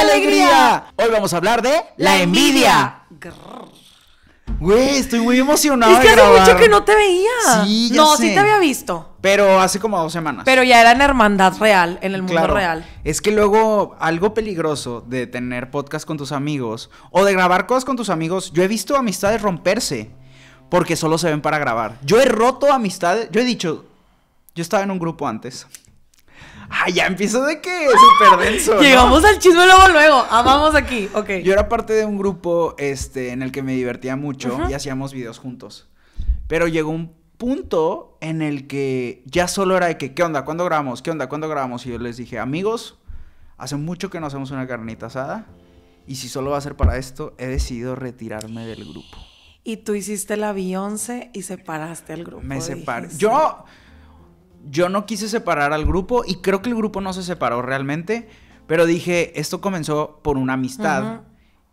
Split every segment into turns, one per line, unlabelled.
alegría.
Hoy vamos a hablar de la envidia. Güey, estoy muy emocionado. Es que hace mucho que no
te veía. No, sí te había visto.
Pero hace como dos semanas. Pero ya era
en hermandad real, en el mundo real.
Es que luego algo peligroso de tener podcast con tus amigos o de grabar cosas con tus amigos, yo he visto amistades romperse porque solo se ven para grabar. Yo he roto amistades, yo he dicho, yo estaba en un grupo antes Ah, ya empiezo de que súper denso. Llegamos al chisme luego,
luego. Amamos ah, aquí.
Ok. Yo era parte de un grupo este, en el que me divertía mucho y hacíamos videos juntos. Pero llegó un punto en el que ya solo era de que, ¿qué onda? ¿Cuándo grabamos? ¿Qué onda? ¿Cuándo grabamos? Y yo les dije, amigos, hace mucho que no hacemos una carnita asada. Y si solo va a ser para esto, he decidido retirarme del grupo.
Y tú hiciste la B11 y separaste al grupo. Me separé. Yo,
yo no quise separar al grupo y creo que el grupo no se separó realmente, pero dije, esto comenzó por una amistad.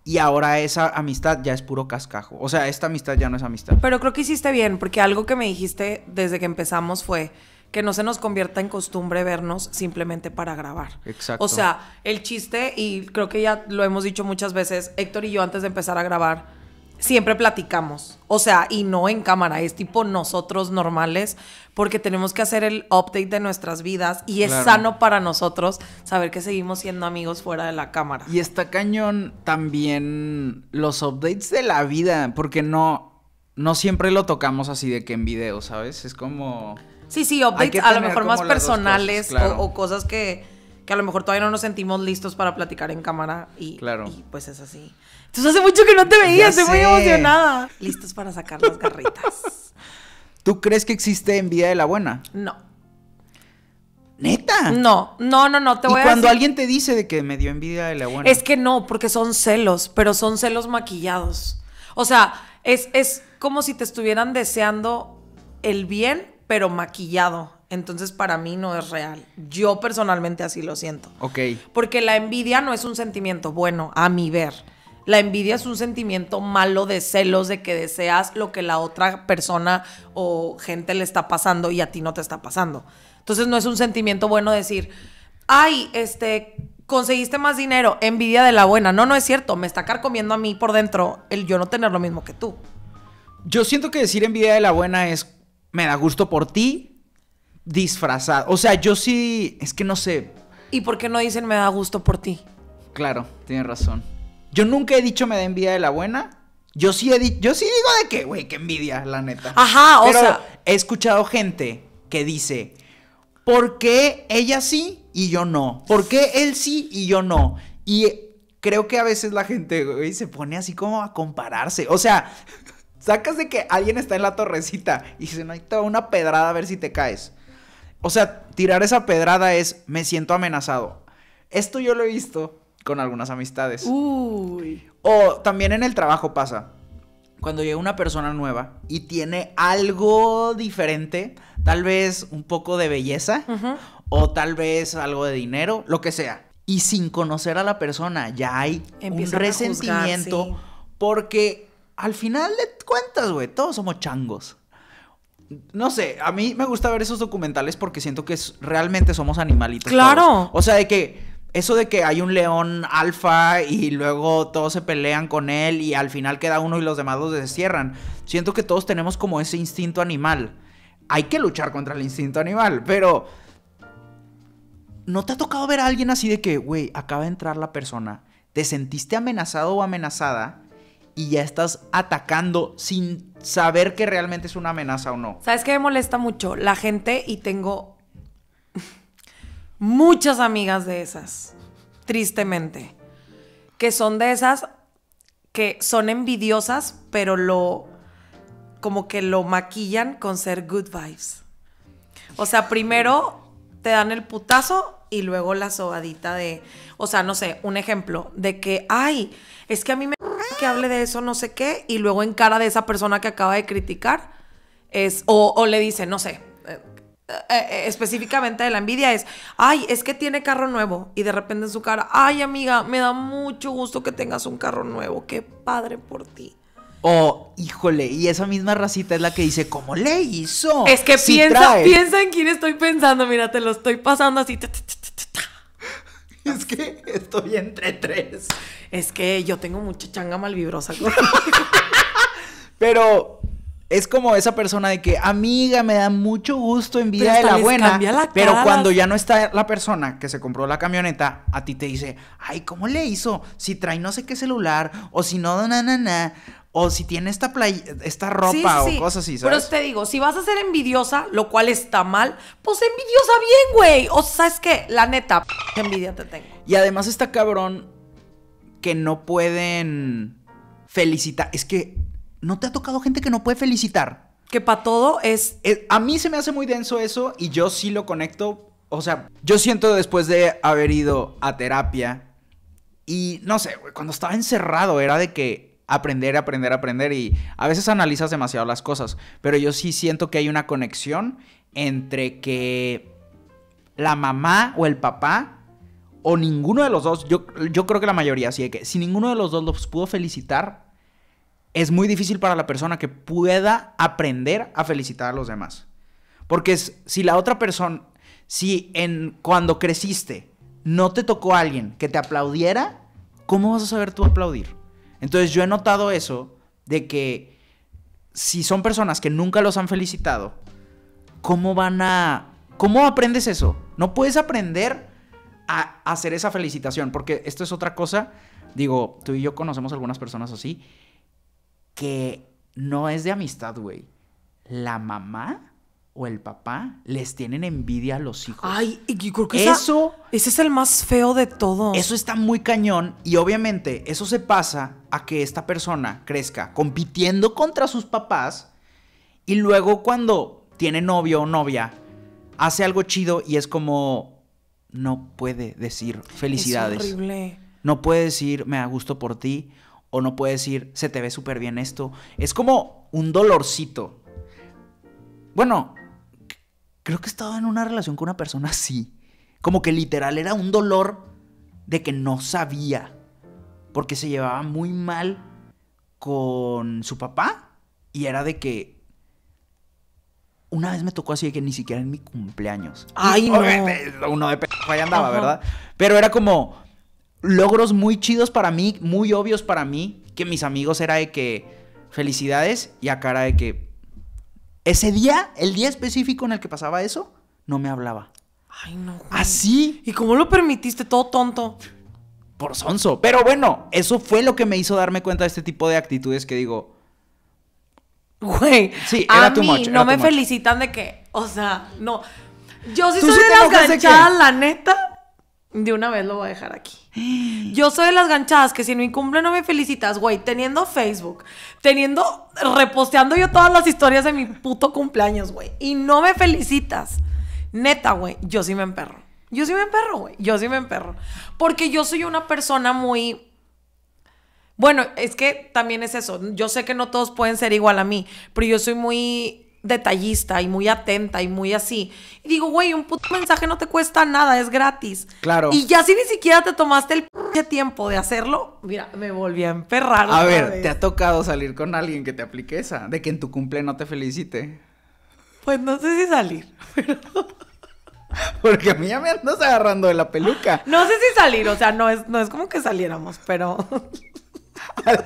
Y ahora esa amistad ya es puro cascajo. O sea, esta amistad ya no es amistad.
Pero creo que hiciste bien, porque algo que me dijiste desde que empezamos fue que no se nos convierta en costumbre vernos simplemente para grabar.
Exacto. O sea,
el chiste, y creo que ya lo hemos dicho muchas veces, Héctor y yo antes de empezar a grabar, siempre platicamos. O sea, y no en cámara, es tipo nosotros normales, porque tenemos que hacer el update de nuestras vidas y es sano para nosotros saber que seguimos siendo amigos
fuera de la cámara. Y está cañón también los updates de la vida, porque no, no siempre lo tocamos así de que en video, ¿sabes? Es como... Sí,
sí, updates a lo mejor más personales o cosas que que a lo mejor todavía no nos sentimos listos para platicar en cámara y, pues es así.
Entonces hace mucho que no te veía, estoy muy emocionada. Listos para sacar las garritas. ¿Tú crees que existe envidia de la buena? No.
¿Neta? No, no, no,
no, te cuando alguien te dice de que me dio envidia de la buena. Es
que no, porque son celos, pero son celos maquillados. O sea, es, es como si te estuvieran deseando el bien, pero maquillado. Entonces para mí no es real. Yo personalmente así lo siento. Ok. Porque la envidia no es un sentimiento bueno, a mi ver. La envidia es un sentimiento malo de celos, de que deseas lo que la otra persona o gente le está pasando y a ti no te está pasando. Entonces no es un sentimiento bueno decir, ay, este, conseguiste más dinero, envidia de la buena. No, no es cierto, me está carcomiendo a mí por dentro el yo no tener lo mismo que
tú. Yo siento que decir envidia de la buena es, me da gusto por ti, disfrazado. O sea, yo sí, es que no sé. ¿Y por qué no dicen me da gusto por ti? Claro, tienes razón. Yo nunca he dicho me da envidia de la buena. Yo sí, he yo sí digo de qué, güey, que envidia, la neta. Ajá, o sea. He escuchado gente que dice, ¿por qué ella sí y yo no? ¿Por qué él sí y yo no? Y creo que a veces la gente, güey, se pone así como a compararse. O sea, sacas de que alguien está en la torrecita y dicen, hay toda una pedrada a ver si te caes. O sea, tirar esa pedrada es me siento amenazado. Esto yo lo he visto con algunas amistades. Uy. O también en el trabajo pasa. Cuando llega una persona nueva y tiene algo diferente, tal vez un poco de belleza o tal vez algo de dinero, lo que sea. Y sin conocer a la persona ya hay un resentimiento porque al final de cuentas, güey, todos somos changos. No sé, a mí me gusta ver esos documentales porque siento que realmente somos animalitos. Claro. O sea, de que eso de que hay un león alfa y luego todos se pelean con él y al final queda uno y los demás los descierran. Siento que todos tenemos como ese instinto animal. Hay que luchar contra el instinto animal, pero ¿no te ha tocado ver a alguien así de que, güey, acaba de entrar la persona, te sentiste amenazado o amenazada y ya estás atacando sin saber que realmente es una amenaza o no.
¿Sabes qué me molesta mucho? La gente y tengo muchas amigas de esas, tristemente, que son de esas que son envidiosas, pero lo como que lo maquillan con ser good vibes. O sea, primero te dan el putazo y luego la sobadita de, o sea, no sé, un ejemplo de que, ay, es que a mí me que hable de eso, no sé qué, y luego en cara de esa persona que acaba de criticar, es, o, o le dice, no sé, eh, eh, eh, específicamente de la envidia es, ay, es que tiene carro nuevo, y de repente en su cara, ay amiga, me da mucho gusto que tengas un carro nuevo, qué padre por ti.
O, híjole, y esa misma racita es la que dice, ¿cómo le hizo? Es que piensa, piensa en
quién estoy pensando, mira, te lo estoy pasando así. Es que estoy entre tres. Es que yo tengo mucha changa malvibrosa.
Pero es como esa persona de que, amiga, me da mucho gusto en vida de la buena. pero cuando ya no está la persona que se compró la camioneta, a ti te dice, ay, ¿cómo le hizo? Si trae no sé qué celular, o si no, na, na, na o si tiene esta esta ropa o cosas así, Pero te
digo, si vas a ser envidiosa, lo cual está mal, pues envidiosa bien, güey. O sea, es que la neta, envidia te tengo.
Y además está cabrón que no pueden felicitar. Es que no te ha tocado gente que no puede felicitar. Que para todo es... A mí se me hace muy denso eso y yo sí lo conecto. O sea, yo siento después de haber ido a terapia y no sé, güey, cuando estaba encerrado era de que aprender, aprender, aprender y a veces analizas demasiado las cosas, pero yo sí siento que hay una conexión entre que la mamá o el papá o ninguno de los dos, yo, yo creo que la mayoría, sí que si ninguno de los dos los pudo felicitar, es muy difícil para la persona que pueda aprender a felicitar a los demás. Porque si la otra persona, si en cuando creciste no te tocó alguien que te aplaudiera, ¿cómo vas a saber tú aplaudir? Entonces yo he notado eso de que si son personas que nunca los han felicitado, ¿cómo van a... ¿Cómo aprendes eso? No puedes aprender a hacer esa felicitación, porque esto es otra cosa. Digo, tú y yo conocemos algunas personas así, que no es de amistad, güey. La mamá o el papá les tienen envidia a los hijos. Ay, Y creo que eso. ese es el más feo de todo. Eso está muy cañón y obviamente eso se pasa a que esta persona crezca compitiendo contra sus papás y luego cuando tiene novio o novia hace algo chido y es como no puede decir felicidades. Es horrible. No puede decir me da gusto por ti o no puede decir se te ve súper bien esto. Es como un dolorcito. Bueno, creo que estaba en una relación con una persona así. Como que literal era un dolor de que no sabía. Porque se llevaba muy mal con su papá. Y era de que. Una vez me tocó así de que ni siquiera en mi cumpleaños. Ay, no. Uno de ahí andaba, ¿verdad? Pero era como logros muy chidos para mí, muy obvios para mí. Que mis amigos era de que felicidades y a cara de que ese día, el día específico en el que pasaba eso, no me hablaba. Ay, no. Así. ¿Y cómo lo permitiste? Todo tonto. Por sonso. Pero bueno, eso fue lo que me hizo darme cuenta de este tipo de actitudes que digo. Güey. Sí, era a mí no me
felicitan de que, o sea, no. Yo sí soy de la neta. De una vez lo voy a dejar aquí. Yo soy de las ganchadas que si no cumple no me felicitas, güey. Teniendo Facebook, teniendo, reposteando yo todas las historias de mi puto cumpleaños, güey. Y no me felicitas. Neta, güey, yo sí me emperro. Yo sí me emperro, güey. Yo sí me emperro. Porque yo soy una persona muy... Bueno, es que también es eso. Yo sé que no todos pueden ser igual a mí, pero yo soy muy detallista y muy atenta y muy así. Y digo, güey, un puto mensaje no te cuesta nada, es gratis.
Claro. Y ya
si ni siquiera te tomaste el tiempo de hacerlo, mira, me volví a emperrar. A ver, ¿te ha
tocado salir con alguien que te aplique esa? De que en tu cumple no te felicite. Pues no sé si salir, pero... Porque a mí ya me andas agarrando de la peluca. No sé si salir, o sea, no es,
no es como que saliéramos, pero...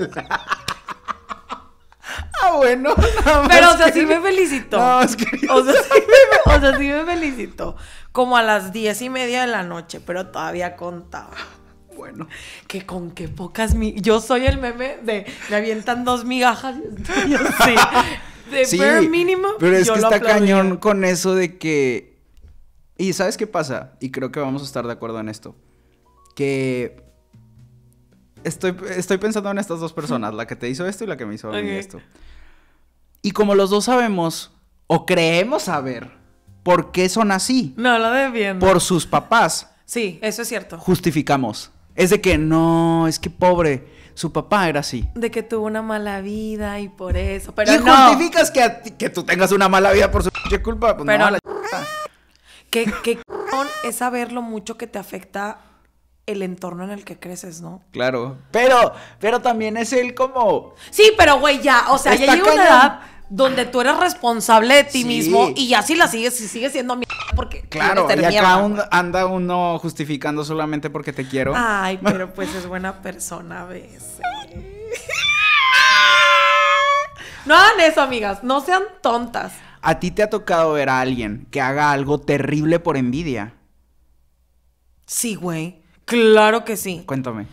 Ah, bueno. Pero, o sea, sí me
felicitó. o, sea, sí me, felicitó. Como a las diez y media de la noche, pero todavía contaba. Bueno. Que con que pocas... Mi... Yo soy el meme de... Me avientan dos migajas. Yo
sí.
De bare mínimo, Pero es que está cañón
con eso de que... Y ¿sabes qué pasa? Y creo que vamos a estar de acuerdo en esto. Que estoy, pensando en estas dos personas, la que te hizo esto y la que me hizo esto. Y como los dos sabemos, o creemos saber, por qué son así.
No, lo bien, Por
sus papás.
Sí, eso es cierto.
Justificamos. Es de que no, es que pobre, su papá era así.
De que tuvo una mala vida y por eso. Pero ¿Y justificas
que, que tú tengas una mala vida por su culpa?
Que, pues que es saber lo mucho que te afecta el entorno en el que creces, ¿no? Claro. Pero, pero también
es el como.
Sí, pero güey, ya, o sea, ya llega una edad donde tú eres responsable de ti mismo y ya si la sigues, si sigues siendo mierda porque claro, y acá
anda uno justificando solamente porque te quiero. Ay,
pero pues es buena persona a veces. No hagan eso, amigas, no sean tontas.
¿A ti te ha tocado ver a alguien que haga algo terrible por envidia?
Sí, güey.
Claro que sí. Cuéntame.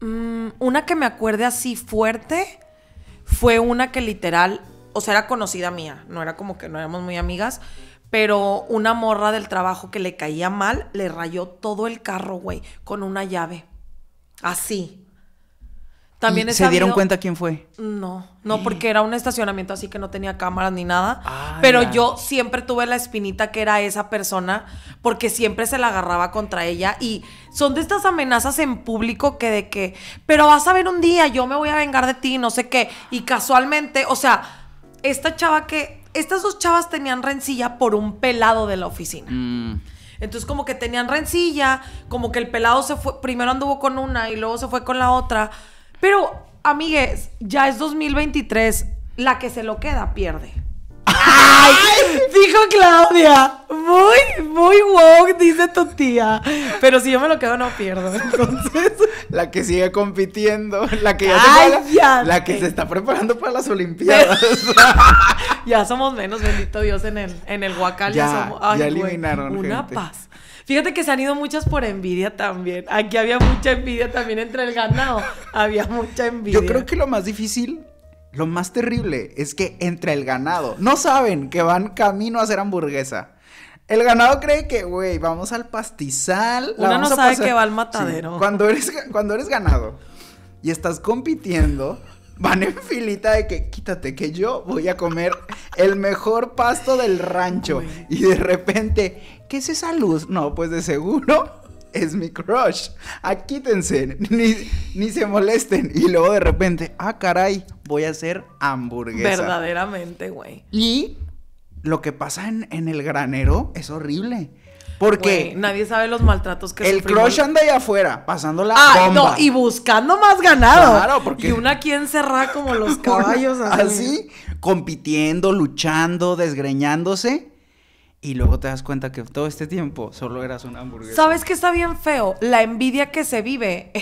Mm, una que me acuerde así fuerte fue una que literal, o sea, era conocida mía, no era como que no éramos muy amigas, pero una morra del trabajo que le caía mal le rayó todo el carro, güey, con una llave. Así. ¿Se dieron cuenta quién fue? No, no, porque era un estacionamiento así que no tenía cámaras ni nada. Ah, pero yo siempre tuve la espinita que era esa persona, porque siempre se la agarraba contra ella. Y son de estas amenazas en público que de que, pero vas a ver un día, yo me voy a vengar de ti, no sé qué. Y casualmente, o sea, esta chava que, estas dos chavas tenían rencilla por un pelado de la oficina. Mm. Entonces como que tenían rencilla, como que el pelado se fue, primero anduvo con una y luego se fue con la otra. Pero, amigues, ya es 2023. La que se lo queda pierde. ¡Ay! Dijo Claudia.
Muy, muy woke, dice tu tía.
Pero si yo me lo quedo, no pierdo.
Entonces. La que sigue compitiendo. La que ya se La que se está preparando para las Olimpiadas.
ya somos menos, bendito Dios, en el, en el Huacal. Ya, somos, ya eliminaron. una paz. Fíjate que se han ido muchas por envidia también. Aquí había mucha envidia también entre el ganado.
Había mucha envidia. Yo creo que lo más difícil, lo más terrible, es que entre el ganado no saben que van camino a hacer hamburguesa. El ganado cree que, güey, vamos al pastizal. Uno no sabe que va al matadero. Cuando, eres, cuando eres ganado y estás compitiendo, van en filita de que quítate que yo voy a comer el mejor pasto del rancho. Y de repente, ¿Qué es esa luz? No, pues de seguro es mi crush. Aquí ah, tense. ni, ni, se molesten. Y luego de repente, ah, caray, voy a hacer hamburguesa.
Verdaderamente, güey.
Y lo que pasa en, el granero es horrible. Porque
nadie sabe los maltratos que El crush
anda ahí afuera, pasando la ah, No, y
buscando
más ganado. Claro, porque... Y
una quien cerrá como los caballos. así, así
compitiendo, luchando, desgreñándose. Y luego te das cuenta que todo este tiempo solo eras un hamburguesa. ¿Sabes
qué está bien feo? La envidia que se vive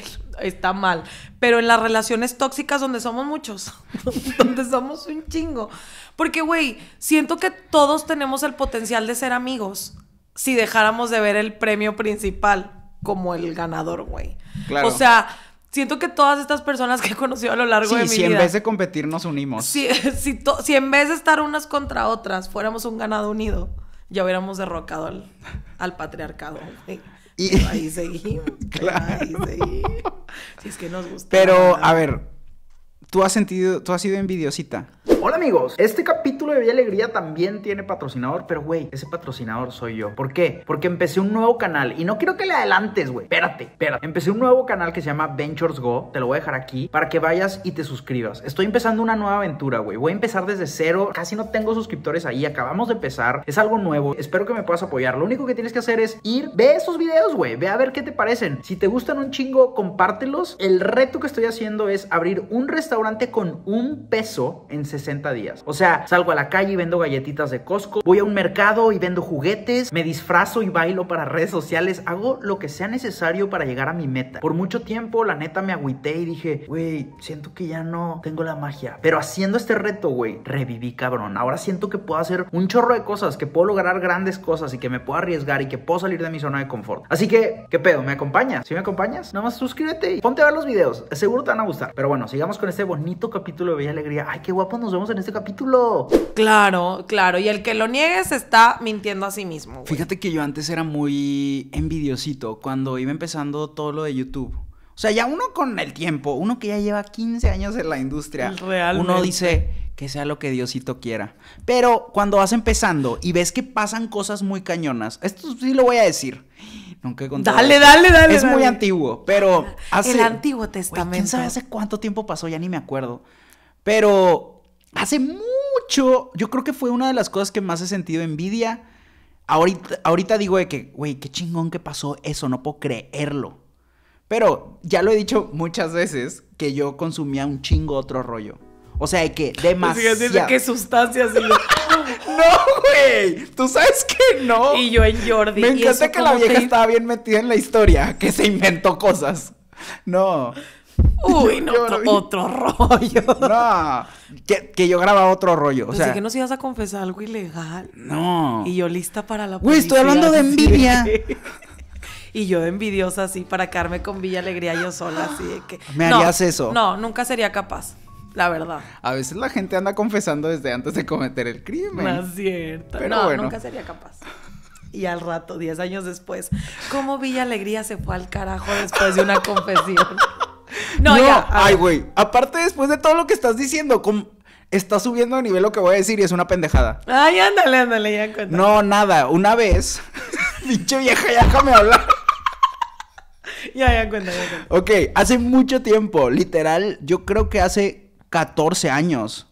está mal. Pero en las relaciones tóxicas donde somos muchos, donde somos un chingo. Porque, güey, siento que todos tenemos el potencial de ser amigos si dejáramos de ver el premio principal como el ganador, güey.
Claro. O sea,
siento que todas estas personas que he conocido a lo largo de mi vida. Si en vez
de competir nos unimos. si
en vez de estar unas contra otras fuéramos un ganado unido ya hubiéramos derrocado al, patriarcado. Y... ahí seguimos. Claro. Ahí
seguimos. Si es que nos gusta. Pero, a ver, Tú has sentido, tú has sido envidiosita. Hola amigos, este capítulo de Vía Alegría también tiene patrocinador, pero güey, ese patrocinador soy yo. ¿Por qué? Porque empecé un nuevo canal y no quiero que le adelantes, güey. Espérate, espérate. Empecé un nuevo canal que se llama Ventures Go, te lo voy a dejar aquí para que vayas y te suscribas. Estoy empezando una nueva aventura, güey. Voy a empezar desde cero, casi no tengo suscriptores ahí, acabamos de empezar, es algo nuevo. Espero que me puedas apoyar. Lo único que tienes que hacer es ir, ve esos videos, güey, ve a ver qué te parecen. Si te gustan un chingo, compártelos. El reto que estoy haciendo es abrir un restaurante restaurante con un peso en 60 días. O sea, salgo a la calle y vendo galletitas de Costco, voy a un mercado y vendo juguetes, me disfrazo y bailo para redes sociales, hago lo que sea necesario para llegar a mi meta. Por mucho tiempo, la neta, me agüité y dije, güey, siento que ya no tengo la magia. Pero haciendo este reto, güey, reviví cabrón. Ahora siento que puedo hacer un chorro de cosas, que puedo lograr grandes cosas y que me puedo arriesgar y que puedo salir de mi zona de confort. Así que, ¿qué pedo? ¿Me acompañas? Si me acompañas? Nada más suscríbete y ponte a ver los videos. Seguro te van a gustar. Pero bueno, sigamos con este bonito capítulo de Bella Alegría. ¡Ay, qué guapo nos vemos en este capítulo! Claro,
claro. Y el que lo niegue se está mintiendo a sí mismo. Fíjate
que yo antes era muy envidiosito cuando iba empezando todo lo de YouTube. O sea, ya uno con el tiempo, uno que ya lleva 15 años en la industria, uno dice que sea lo que Diosito quiera. Pero cuando vas empezando y ves que pasan cosas muy cañonas, esto sí lo voy a decir Nunca Dale, dale, dale. Es muy antiguo, pero hace... El Antiguo Testamento. ¿Quién sabe hace cuánto tiempo pasó? Ya ni me acuerdo. Pero hace mucho, yo creo que fue una de las cosas que más he sentido envidia. Ahorita, ahorita digo de que, güey, qué chingón que pasó eso, no puedo creerlo. Pero ya lo he dicho muchas veces que yo consumía un chingo otro rollo. O sea, de que demasiado. ¿Qué sustancias? Y no, güey. Tú sabes que no. Y yo en Jordi. Me encanta que la vieja estaba bien metida en la historia, que se inventó cosas. No. Uy, no, otro, rollo. No, que, yo grababa otro rollo. O sea, que
se ibas a confesar algo ilegal. No. Y yo lista para la Güey, estoy hablando de envidia. y yo envidiosa así para quedarme con Villa Alegría yo sola, así de que. ¿Me harías eso? No, nunca sería capaz la verdad.
A veces la gente anda confesando desde antes de cometer el crimen. No es
cierto. Pero nunca sería capaz.
Y al rato, 10 años después,
¿cómo Villa Alegría se fue al carajo
después de una
confesión?
No, ya. Ay, güey. Aparte, después de todo lo que estás diciendo, con está subiendo de nivel lo que voy a decir y es una pendejada.
Ay, ándale, ándale, ya cuéntame.
No, nada, una vez, pinche vieja, ya déjame hablar. ya, ya ya cuéntame. Ok, hace mucho tiempo, literal, yo creo que hace 14 años.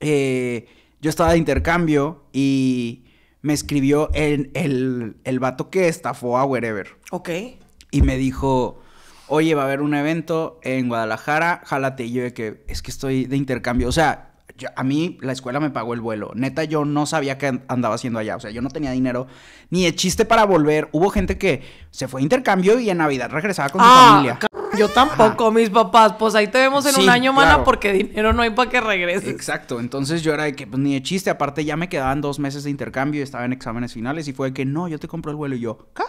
Eh, yo estaba de intercambio y me escribió el, el, el vato que estafó a Wherever. Ok. Y me dijo, oye, va a haber un evento en Guadalajara, jálate. Y yo que, es que estoy de intercambio. O sea, a mí la escuela me pagó el vuelo. Neta, yo no sabía qué andaba haciendo allá. O sea, yo no tenía dinero ni de chiste para volver. Hubo gente que se fue a intercambio y en Navidad regresaba con su ah, familia. Yo tampoco, mis papás. Pues ahí te vemos en un año, mala porque dinero no hay para que regreses. Exacto. Entonces yo era de que, pues ni de chiste. Aparte, ya me quedaban dos meses de intercambio y estaba en exámenes finales y fue de que no, yo te compro el vuelo. Y yo, ¿qué?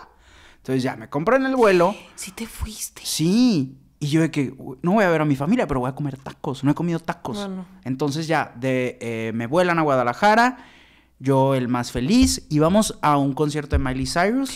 Entonces ya me compré en el vuelo. Sí, te fuiste. Sí. Y yo de que no voy a ver a mi familia, pero voy a comer tacos. No he comido tacos. Entonces ya de, eh, me vuelan a Guadalajara. Yo el más feliz. Y vamos a un concierto de Miley Cyrus.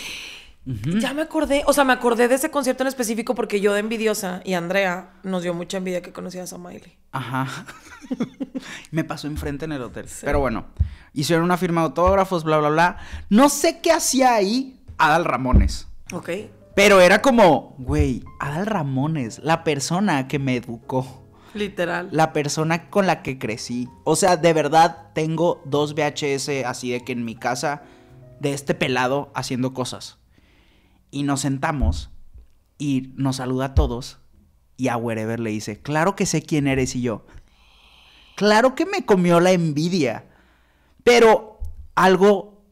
Ya me acordé, o sea, me acordé de ese concierto en específico porque
yo de envidiosa y Andrea nos dio mucha envidia que conocías a Miley.
Ajá. me pasó enfrente en el hotel. Pero bueno, hicieron una firma de autógrafos, bla, bla, bla. No sé qué hacía ahí Adal Ramones. Ok. Pero era como, güey, Adal Ramones, la persona que me educó. Literal. La persona con la que crecí. O sea, de verdad tengo dos VHS así de que en mi casa de este pelado haciendo cosas. Y nos sentamos y nos saluda a todos. Y a Wherever le dice, claro que sé quién eres y yo. Claro que me comió la envidia. Pero algo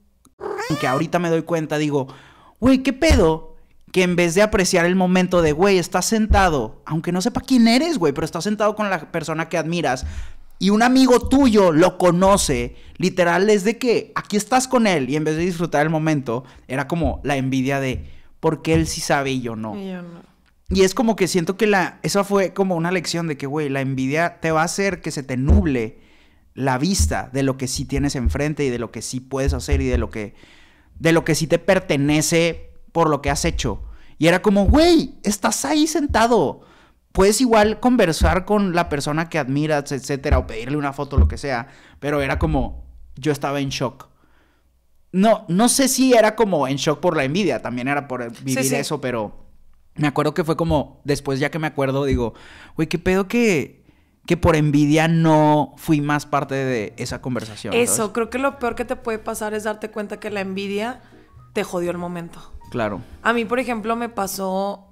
que ahorita me doy cuenta, digo, güey, ¿qué pedo? Que en vez de apreciar el momento de, güey, estás sentado, aunque no sepa quién eres, güey, pero estás sentado con la persona que admiras, y un amigo tuyo lo conoce, literal es de que aquí estás con él y en vez de disfrutar el momento, era como la envidia de, porque él sí sabe y yo no. Y es como que siento que la, esa fue como una lección de que, güey, la envidia te va a hacer que se te nuble la vista de lo que sí tienes enfrente y de lo que sí puedes hacer y de lo que, de lo que sí te pertenece por lo que has hecho. Y era como, güey, estás ahí sentado. Puedes igual conversar con la persona que admiras, etcétera, o pedirle una foto, lo que sea. Pero era como, yo estaba en shock no, no sé si era como en shock por la envidia, también era por vivir eso, pero me acuerdo que fue como, después ya que me acuerdo, digo, güey, qué pedo que, que por envidia no fui más parte de esa conversación. Eso,
creo que lo peor que te puede pasar es darte cuenta que la envidia te jodió el momento. Claro. A mí, por ejemplo, me pasó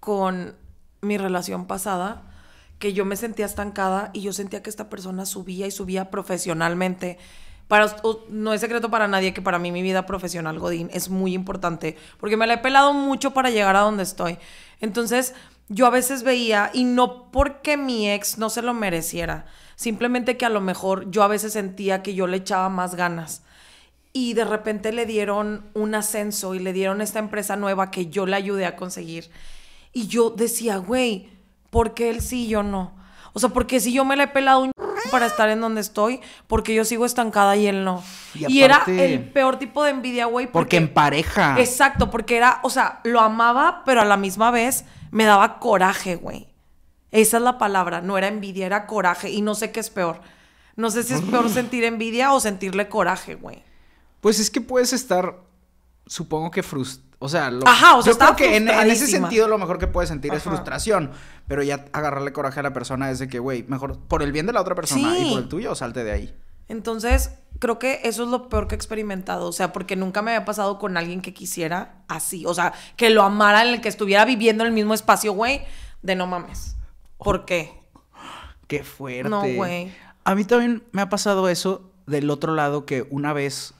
con mi relación pasada que yo me sentía estancada y yo sentía que esta persona subía y subía profesionalmente para, no es secreto para nadie que para mí mi vida profesional, Godín, es muy importante, porque me la he pelado mucho para llegar a donde estoy. Entonces, yo a veces veía, y no porque mi ex no se lo mereciera, simplemente que a lo mejor yo a veces sentía que yo le echaba más ganas. Y de repente le dieron un ascenso y le dieron esta empresa nueva que yo le ayudé a conseguir. Y yo decía, güey, ¿por qué él sí y yo no? O sea, porque si yo me la he pelado un para estar en donde estoy porque yo sigo estancada y él no. Y, era el peor tipo de envidia, güey. Porque, porque, en
pareja. Exacto,
porque era, o sea, lo amaba, pero a la misma vez me daba coraje, güey. Esa es la palabra, no era envidia, era coraje. Y no sé qué es peor. No sé si es peor sentir envidia o sentirle coraje, güey.
Pues es que puedes estar, supongo que frustrado o sea, Ajá, o sea, yo creo que en, ese sentido lo mejor que puedes sentir es frustración, pero ya agarrarle coraje a la persona es de que, güey, mejor por el bien de la otra persona y por el tuyo, salte de ahí.
Entonces, creo que eso es lo peor que he experimentado, o sea, porque nunca me había pasado con alguien que quisiera así, o sea, que lo amara, en el que estuviera viviendo en el mismo espacio, güey, de no mames. ¿Por qué?
Qué fuerte. No, güey. A mí también me ha pasado eso del otro lado que una vez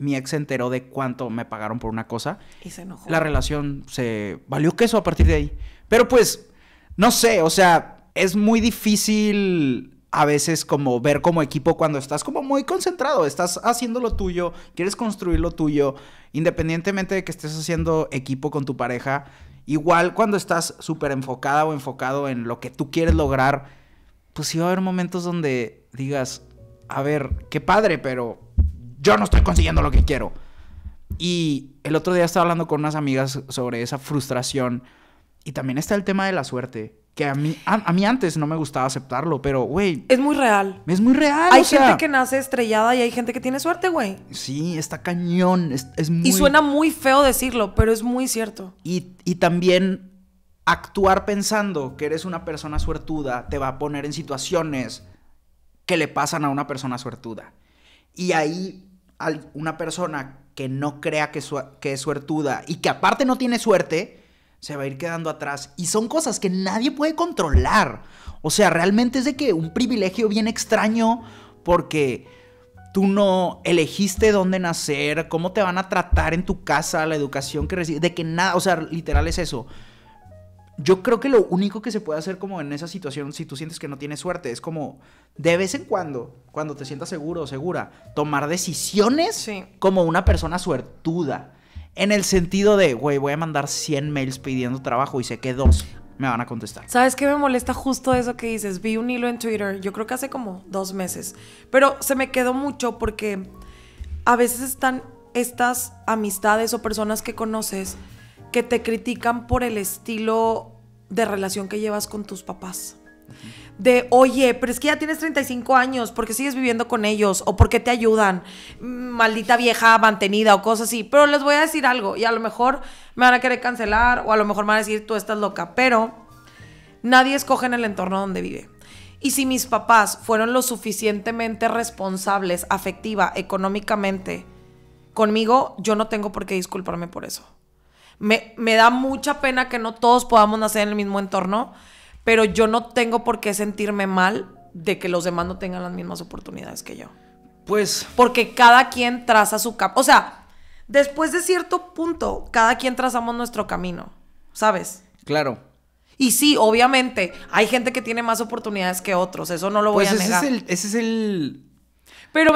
mi ex se enteró de cuánto me pagaron por una cosa. Y se enojó. La relación se valió queso a partir de ahí. Pero pues, no sé, o sea, es muy difícil a veces como ver como equipo cuando estás como muy concentrado, estás haciendo lo tuyo, quieres construir lo tuyo, independientemente de que estés haciendo equipo con tu pareja, igual cuando estás súper enfocada o enfocado en lo que tú quieres lograr, pues sí va a haber momentos donde digas, a ver, qué padre, pero yo no estoy consiguiendo lo que quiero. Y el otro día estaba hablando con unas amigas sobre esa frustración. Y también está el tema de la suerte. Que a mí, a, mí antes no me gustaba aceptarlo, pero, güey. Es muy real. Es muy real. Hay gente que
nace estrellada y hay gente que tiene suerte, güey.
Sí, está cañón. Y suena muy feo decirlo,
pero es muy cierto.
Y, y también actuar pensando que eres una persona suertuda te va a poner en situaciones que le pasan a una persona suertuda. Y ahí una persona que no crea que, que es suertuda y que aparte no tiene suerte, se va a ir quedando atrás. Y son cosas que nadie puede controlar. O sea, realmente es de que un privilegio bien extraño porque tú no elegiste dónde nacer, cómo te van a tratar en tu casa, la educación que recibes, de que nada, o sea, literal es eso. Yo creo que lo único que se puede hacer como en esa situación, si tú sientes que no tienes suerte, es como de vez en cuando, cuando te sientas seguro o segura, tomar decisiones como una persona suertuda. En el sentido de, güey, voy a mandar 100 mails pidiendo trabajo y sé que dos me van a contestar.
¿Sabes qué me molesta justo eso que dices? Vi un hilo en Twitter, yo creo que hace como dos meses, pero se me quedó mucho porque a veces están estas amistades o personas que conoces que te critican por el estilo de relación que llevas con tus papás. De, oye, pero es que ya tienes 35 años, ¿por qué sigues viviendo con ellos? ¿O por qué te ayudan? Mm, maldita vieja mantenida o cosas así. Pero les voy a decir algo y a lo mejor me van a querer cancelar o a lo mejor me van a decir, tú estás loca. Pero nadie escoge en el entorno donde vive. Y si mis papás fueron lo suficientemente responsables afectiva, económicamente, conmigo, yo no tengo por qué disculparme por eso. Me, da mucha pena que no todos podamos nacer en el mismo entorno, pero yo no tengo por qué sentirme mal de que los demás no tengan las mismas oportunidades que yo. Pues. Porque cada quien traza su camino. O sea, después de cierto punto, cada quien trazamos nuestro camino, ¿sabes? Claro. Y sí, obviamente, hay gente que tiene más oportunidades que otros, eso no lo voy pues a ese negar. Es el,
ese es el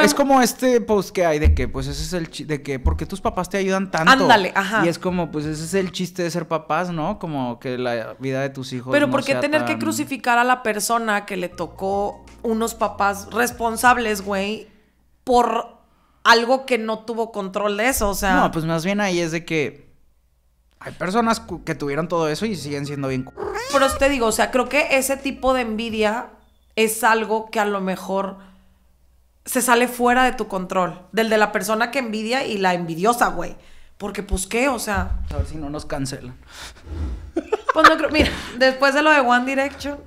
es como este post que hay de que, pues ese es el chiste, de que, ¿por qué tus papás te ayudan tanto? Ándale, ajá. Y es como, pues ese es el chiste de ser papás, ¿no? Como que la vida de tus hijos. Pero ¿por qué tener que crucificar
a la persona que le tocó unos papás responsables, güey, por algo que no tuvo control de eso? O sea. No,
pues más bien ahí es de que hay personas que tuvieron todo eso y siguen siendo bien.
Pero te digo, o sea, creo que ese tipo de envidia es algo que a lo mejor se sale fuera de tu control, del de la persona que envidia y la envidiosa, güey. Porque pues qué, o sea... A ver si no nos cancelan. Pues no creo, mira, después de lo de One Direction,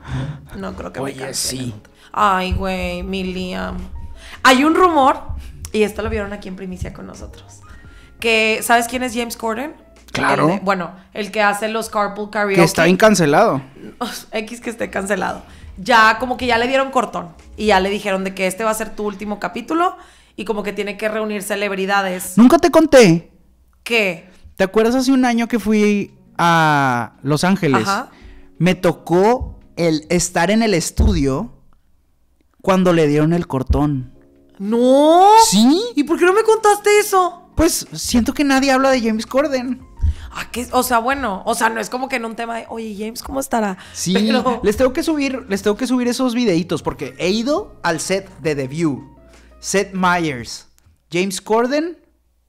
no creo que Oye, a sí. Ay, güey, mi Liam. Hay un rumor, y esto lo vieron aquí en primicia con nosotros, que ¿sabes quién es James Corden? Claro. bueno, el que hace los carpool karaoke. Que está
incancelado
X que esté cancelado ya como que ya le dieron cortón y ya le dijeron de que este va a ser tu último capítulo y como que tiene que reunir celebridades.
Nunca te conté. ¿Qué? ¿Te acuerdas hace un año que fui a Los Ángeles? Ajá. Me tocó el estar en el estudio cuando le dieron el cortón. No. ¿Sí? ¿Y por qué no me contaste eso? Pues siento que nadie habla de James Corden.
O sea, bueno, o sea, no es como que en un tema de, oye, James, ¿cómo
estará? Sí, les tengo que subir, les tengo que subir esos videitos porque he ido al set de debut, View, Seth Meyers, James Corden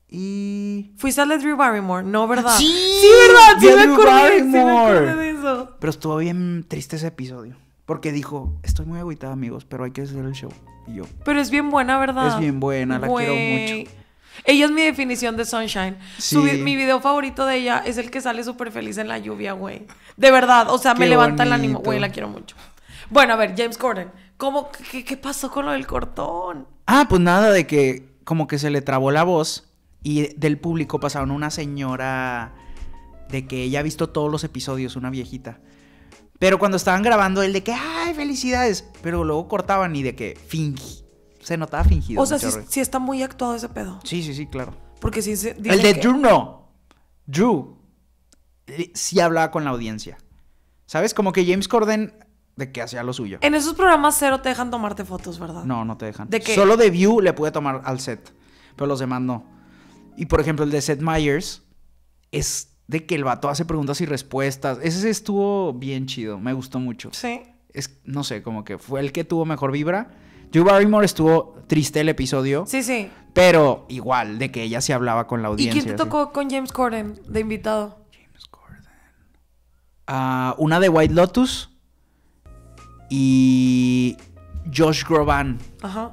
y... Fuiste a de Drew Barrymore, ¿no, verdad? Sí, sí ¿verdad? Sí Pero estuvo bien triste ese episodio. Porque dijo, estoy muy agüitada, amigos, pero hay que hacer el show. Y yo.
Pero es bien buena, ¿verdad? Es bien buena, la quiero mucho. Ella es mi definición de sunshine. mi video favorito de ella es el que sale súper feliz en la lluvia, güey. De verdad, o sea, me levanta el ánimo. Güey, la quiero mucho. Bueno, a ver, James Corden. ¿Cómo, qué, pasó con lo del cortón?
Ah, pues nada, de que como que se le trabó la voz y del público pasaron una señora de que ella ha visto todos los episodios, una viejita. Pero cuando estaban grabando, el de que, ay, felicidades. Pero luego cortaban y de que fingi, se notaba fingido. O sea, sí,
está muy actuado ese pedo.
Sí, sí, sí, claro.
Porque si El de Drew
no. Drew sí hablaba con la audiencia. ¿Sabes? Como que James Corden de que hacía lo suyo. En
esos programas cero te dejan tomarte fotos, ¿verdad?
No, no te dejan. ¿De Solo de View le pude tomar al set, pero los demás no. Y por ejemplo, el de Seth Meyers es de que el vato hace preguntas y respuestas. Ese estuvo bien chido, me gustó mucho. Sí. Es, no sé, como que fue el que tuvo mejor vibra. Drew Barrymore estuvo triste el episodio. Sí, sí. Pero igual, de que ella se hablaba con la audiencia. ¿Y quién te
tocó con James Corden de invitado? James Corden.
Ah, una de White Lotus y Josh Groban.
Ajá.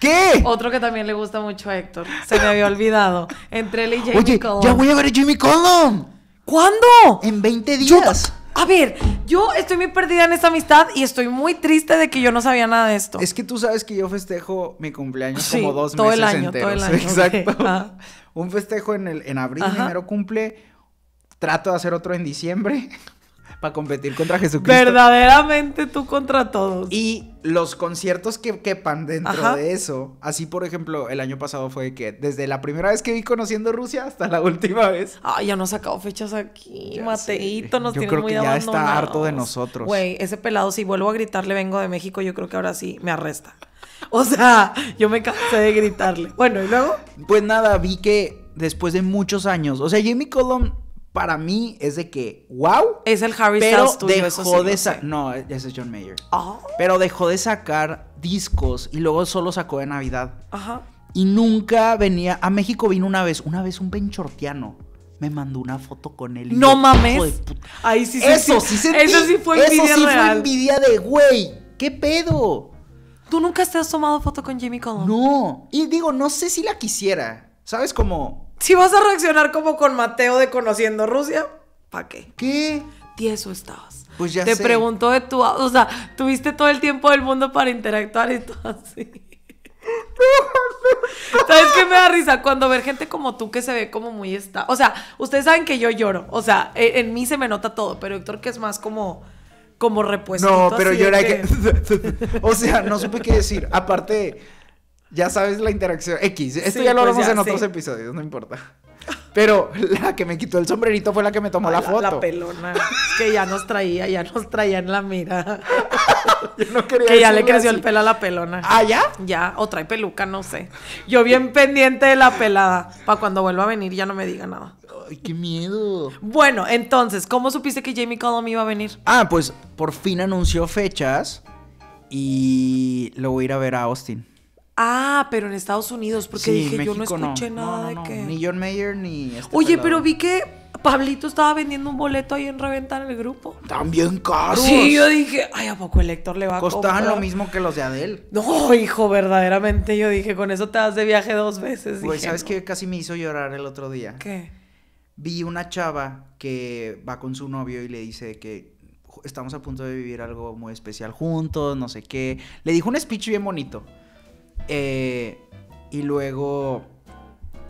¿Qué? Otro que también le gusta mucho a Héctor. Se me había olvidado. Entre él y Jamie Oye, Ya voy a ver a
Jimmy Colum. ¿Cuándo? En 20
días a ver, yo estoy muy perdida en esta amistad y estoy muy triste de que yo no sabía nada de
esto. Es que tú sabes que yo festejo mi cumpleaños como dos todo el año, Todo el año. Exacto. Un festejo en, el, en abril, primero enero cumple. Trato de hacer otro en diciembre para competir contra Jesucristo. Verdaderamente tú contra todos. Y los conciertos que quepan dentro de eso. Así, por ejemplo, el año pasado fue que desde la primera vez que vi conociendo Rusia hasta la última vez.
Ay, ya no ha sacado fechas aquí. Mateito nos yo creo que Ya está harto de
nosotros. Güey,
ese pelado, si vuelvo a gritarle vengo de México, yo creo que ahora sí
me arresta. O sea, yo me cansé de gritarle. Bueno, ¿y luego? Pues nada, vi que después de muchos años, o sea, Jimmy Colom para mí es de que, wow. Es el Harry pero Styles dejó de sacar No, ese es John Mayer. Ah. Pero dejó de sacar discos y luego solo sacó de Navidad. Ajá. Y nunca venía. A México vino una vez, una vez un benchortiano. Me mandó una foto con él. no mames. Ahí sí, sí Eso sí, sí, Eso sí fue envidia Eso sí fue envidia de güey. ¿Qué pedo? ¿Tú nunca te has tomado foto con Jimmy Collins? No. Y digo, no sé si la quisiera. ¿Sabes?
cómo si vas a reaccionar como con Mateo de Conociendo Rusia, ¿pa' qué? ¿Qué? Tieso estabas. Pues ya Te pregunto preguntó de tu... O sea, tuviste todo el tiempo del mundo para interactuar y todo así. ¿Sabes qué me da risa? Cuando ver gente como tú que se ve como muy está. O sea, ustedes saben que yo lloro. O sea, e, en, mí se me nota todo, pero Héctor que es más como. Como repuesto. No, pero yo era que... o sea, no supe qué
decir. Aparte, ya sabes la interacción X. Esto ya lo pues hablamos en otros episodios, no importa. Pero la que me quitó el sombrerito fue la que me tomó la, foto. La pelona.
que ya nos traía, ya nos traía en la mira.
Yo no quería que ya le creció el pelo a
la pelona. ¿Ah, ya? Ya, o trae peluca, no sé. Yo bien pendiente de la pelada. Para cuando vuelva a venir ya no me diga nada. Ay, qué miedo. Bueno, entonces, ¿cómo supiste que Jamie Codom iba a venir?
Ah, pues por fin anunció fechas y lo voy a ir a ver a Austin.
Ah, pero en Estados Unidos, porque dije, yo no escuché nada de
que. Ni John Mayer ni. Este Oye, pero
vi que Pablito estaba vendiendo un boleto ahí en reventar el grupo. También casi. Sí, yo dije, ay, ¿a poco
el lector le va a a Costaban lo mismo que los de
Adele. No, hijo,
verdaderamente yo dije, con eso te vas de viaje dos veces. Güey, ¿sabes qué? Casi me hizo llorar el otro día. ¿Qué? Vi una chava que va con su novio y le dice que estamos a punto de vivir algo muy especial juntos, no sé qué. Le dijo un speech bien bonito. Eh, y luego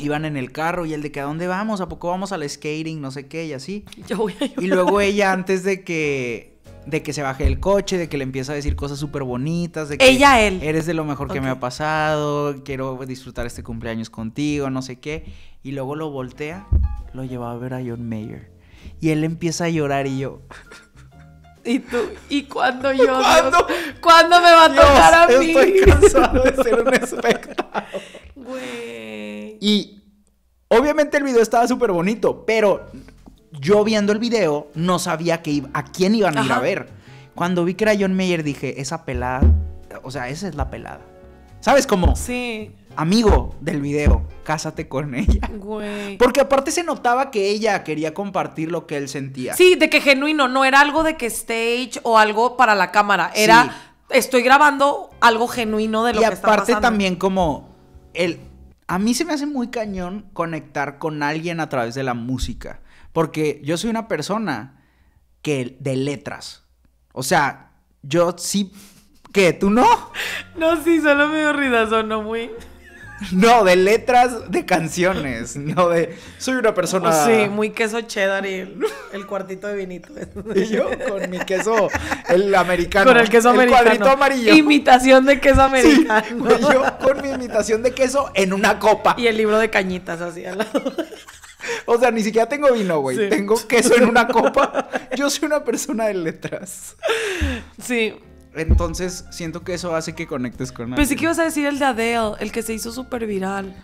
iban en el carro y él de que a dónde vamos, a poco vamos al skating, no sé qué y así. y luego ella antes de que de que se baje el coche, de que le empieza a decir cosas súper bonitas, de que ella él eres de lo mejor que me ha pasado, quiero disfrutar este cumpleaños contigo, no sé qué, y luego lo voltea, lo lleva a ver a John Mayer y él empieza a llorar y yo
y tú, ¿y cuándo yo? ¿Cuándo? me va a tocar a mí? Estoy cansado de ser un espectador.
Y obviamente el video estaba súper bonito, pero yo viendo el video no sabía a quién iban a ir a ver. Cuando vi que era John Mayer dije, esa pelada, o sea, esa es la pelada. ¿Sabes cómo? Sí amigo del video, cásate con ella. Güey. Porque aparte se notaba que ella quería compartir lo que él sentía. Sí,
de que genuino, no era algo de que stage o algo para la cámara, era estoy grabando
algo genuino de lo que está pasando. Y aparte también como el a mí se me hace muy cañón conectar con alguien a través de la música, porque yo soy una persona que de letras. O sea, yo sí ¿Qué? ¿Tú no? No, sí, solo me dio ridazo, no muy. No, de letras de canciones, no de... Soy una persona... Sí,
muy queso cheddar y el, cuartito de vinito.
Y yo con mi queso, el americano. Con el queso el cuadrito amarillo. Imitación de queso americano. Sí, yo con mi imitación de queso en una copa. Y el libro de cañitas así al lado. O sea, ni siquiera tengo vino, güey. Tengo queso en una copa. Yo soy una persona de letras. Sí, entonces siento que eso hace que conectes con sí
que ibas a decir el de Adele, el que se hizo súper viral.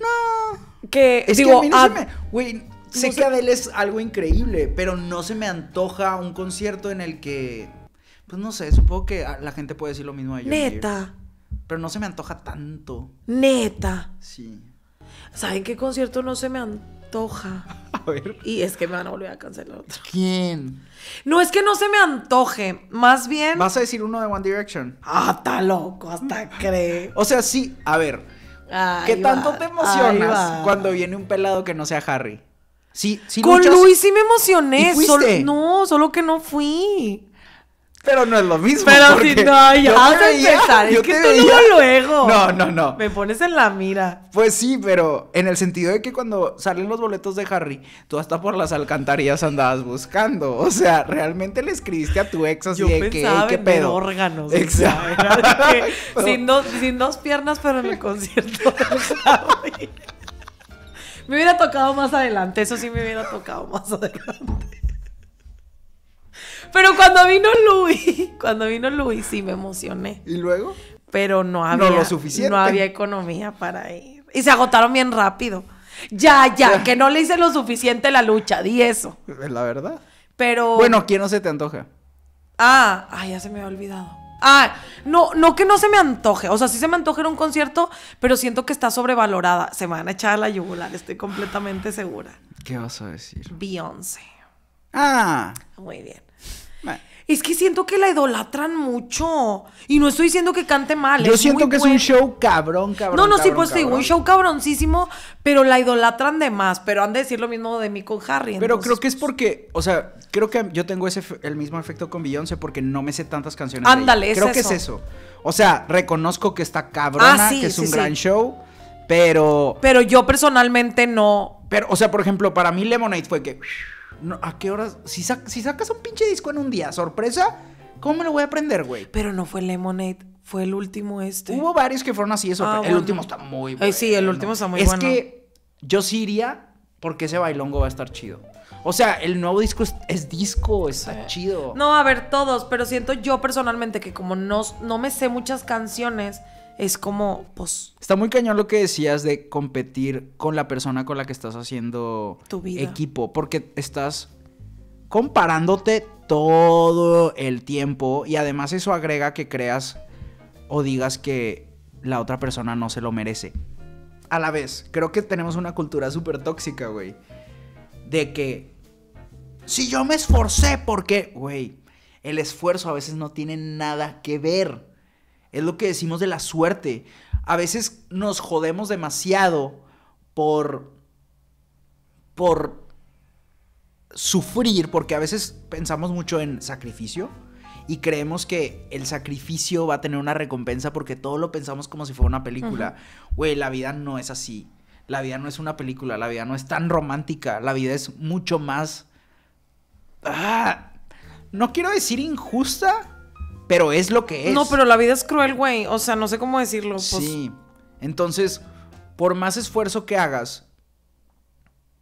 No. Que, es digo, que ah,
Güey, sé que Adele es algo increíble, pero no se me antoja un concierto en el que... Pues no sé, supongo que la gente puede decir lo mismo de ella. Neta. Pero no se me antoja tanto.
Neta. Sí. ¿Saben qué concierto no se me antoja?
A ver. Y es
que me van a volver a cancelar otro.
¿Quién? No es que no se me antoje, más bien. Vas a decir uno de One Direction. Ah, está loco, hasta cree. o sea, sí, a ver.
¿Qué tanto te emocionas
cuando viene un pelado que no sea Harry? Sí, sí Con Luis sí
me emocioné.
no, solo que no fui. Pero no es lo mismo. Pero si no, ya es que luego. No, no, no. Me pones en la mira. Pues sí, pero en el sentido de que cuando salen los boletos de Harry, tú hasta por las alcantarillas andabas buscando. O sea, realmente le escribiste a tu ex así de que, qué pedo. órganos. Exacto. sin, dos,
piernas, pero en el concierto Me hubiera tocado más adelante, eso sí me hubiera tocado más adelante. Pero cuando vino Luis, cuando vino Luis sí me emocioné. ¿Y luego? Pero no había. No lo suficiente. No había economía para ir. Y se agotaron bien rápido. Ya, ya, que no le hice lo suficiente la lucha, di eso.
Es La verdad. Pero. Bueno, ¿quién no se te antoja?
Ah, ay, ya se me había olvidado. Ah, no, no que no se me antoje. O sea, sí se me antoja en un concierto, pero siento que está sobrevalorada. Se me van a echar a la yugular, estoy completamente segura.
¿Qué vas a decir?
Beyoncé. Ah. Muy bien. Es que siento que la idolatran mucho. Y no estoy diciendo que cante
mal. Yo siento que es un show cabrón, cabrón. No, no, sí, pues digo, un show
cabroncísimo, pero la idolatran de más. Pero han de decir lo mismo de mí con Harry. Pero creo que
es pues. porque, o sea, creo que yo tengo ese el mismo efecto con Beyoncé porque no me sé tantas canciones. Ándale, de Creo que es eso. O sea, reconozco que está cabrona, ah, que es un gran show, pero. Pero yo personalmente no. Pero, o sea, por ejemplo, para mí Lemonade fue que ¿a qué horas? Si, sacas un pinche disco en un día, sorpresa, ¿cómo me lo voy a aprender, güey? Pero no fue Lemonade. Fue el último este. Hubo varios que fueron así, eso. Ah, el último está muy bueno. Eh, sí, el último está muy bueno. Es que yo sí iría porque ese bailongo va a estar chido. O sea, el nuevo disco es, disco, está chido.
No, a ver, todos, pero siento yo personalmente que como no, no me sé muchas canciones,
es como, pues... Está muy cañón lo que decías de competir con la persona con la que estás haciendo tu equipo, porque estás comparándote todo el tiempo y además eso agrega que creas o digas que la otra persona no se lo merece. A la vez, creo que tenemos una cultura súper tóxica, güey. De que si yo me esforcé qué? güey, el esfuerzo a veces no tiene nada que ver es lo que decimos de la suerte. A veces nos jodemos demasiado por. por sufrir, porque a veces pensamos mucho en sacrificio y creemos que el sacrificio va a tener una recompensa porque todo lo pensamos como si fuera una película. Güey, la vida no es así. La vida no es una película, la vida no es tan romántica, la vida es mucho más... Ah, no quiero decir injusta, pero es lo que es. No, pero la vida es cruel, güey. O sea, no sé cómo decirlo. Pues. Sí. Entonces, por más esfuerzo que hagas,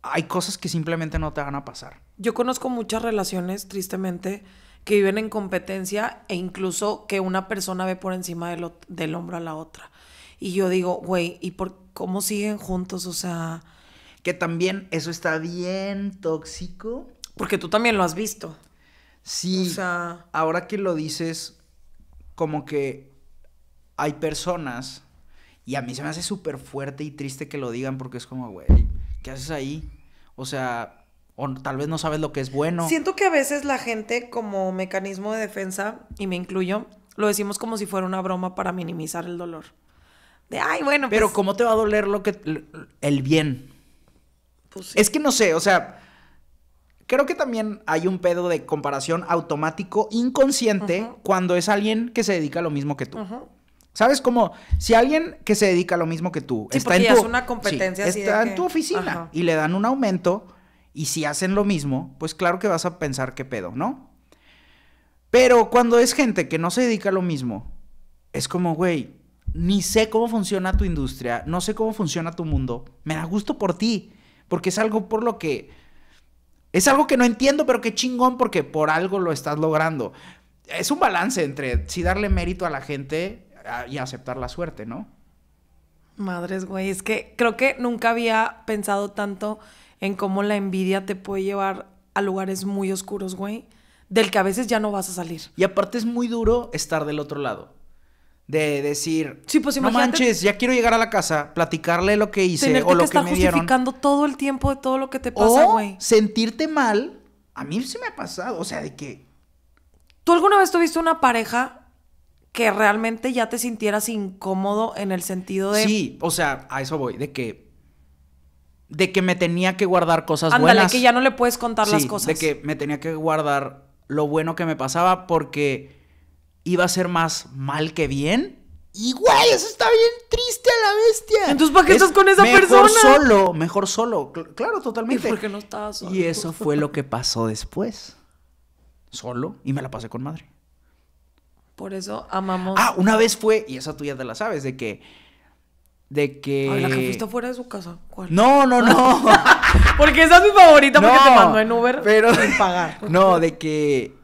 hay cosas que simplemente no te van a pasar. Yo conozco muchas relaciones,
tristemente, que viven en competencia e incluso que una persona ve por encima del, del hombro a la otra. Y yo digo, güey, ¿y por cómo siguen juntos? O sea...
Que también eso está bien tóxico. Porque tú también lo has visto. Sí, ahora que lo dices, como que hay personas, y a mí se me hace súper fuerte y triste que lo digan porque es como, güey, ¿qué haces ahí? O sea, o tal vez no sabes lo que es bueno. Siento
que a veces la gente como mecanismo de defensa, y me incluyo, lo decimos como si fuera una broma para minimizar el dolor.
De, ay, bueno. Pero pues ¿cómo te va a doler lo que, el bien? Pues Es que no sé, o sea, creo que también hay un pedo de comparación automático inconsciente cuando es alguien que se dedica a lo mismo que tú. ¿Sabes cómo? Si alguien que se dedica a lo mismo que tú está, en tu, está en tu oficina y le dan un aumento y si hacen lo mismo, pues claro que vas a pensar qué pedo, ¿no? Pero cuando es gente que no se dedica a lo mismo, es como, güey, ni sé cómo funciona tu industria, no sé cómo funciona tu mundo, me da gusto por ti, porque es algo por lo que es algo que no entiendo, pero qué chingón porque por algo lo estás logrando. Es un balance entre si darle mérito a la gente ah, y aceptar la suerte, ¿no?
Madres, güey, es que creo que nunca había pensado tanto en cómo la envidia te puede llevar a lugares muy oscuros, güey, del que a veces ya no vas a salir.
Y aparte es muy duro estar del otro lado de decir, sí, pues no manches, ya quiero llegar a la casa, platicarle lo que hice o lo que, que justificando todo el tiempo de todo lo que te pasa, Sentirte mal, a mí sí me ha pasado, o sea, de que
¿Tú alguna vez tuviste una pareja que realmente ya te sintieras incómodo en el sentido de Sí,
o sea, a eso voy, de que de que me tenía que guardar cosas Ándale, buenas. que ya no
le puedes contar las cosas. de
que me tenía que guardar lo bueno que me pasaba porque iba a ser más mal que bien.
Y güey, eso está bien triste a la bestia. Entonces, ¿para qué estás con esa persona? Mejor solo,
mejor solo. claro, totalmente. Y porque no estaba solo. Y eso fue lo que pasó después. Solo y me la pasé con madre.
Por eso amamos. Ah, una vez
fue, y esa tuya ya te la sabes, de que. De que. Ay, la que fuiste
fuera de su casa. ¿Cuál? No, no, no.
porque esa es mi favorita porque te mandó en Uber pero... sin pagar. no, de que.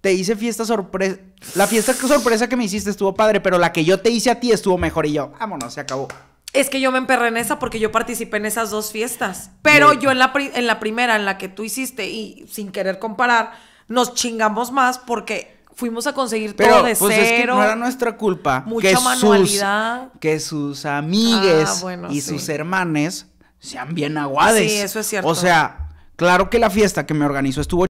Te hice fiesta sorpresa la fiesta sorpresa que me hiciste estuvo padre, pero la que yo te hice a ti estuvo mejor. Y yo, vámonos, se acabó.
Es que yo me emperré en esa porque yo participé en esas dos fiestas. Pero yo en la, en la primera, en la que tú hiciste, y sin querer comparar, nos chingamos más porque fuimos a conseguir todo de pues Es que no era
nuestra culpa. Mucha que manualidad. Sus, que sus amigues ah, y sus hermanes sean bien aguades. Sí, eso es cierto. O sea, claro que la fiesta que me organizó estuvo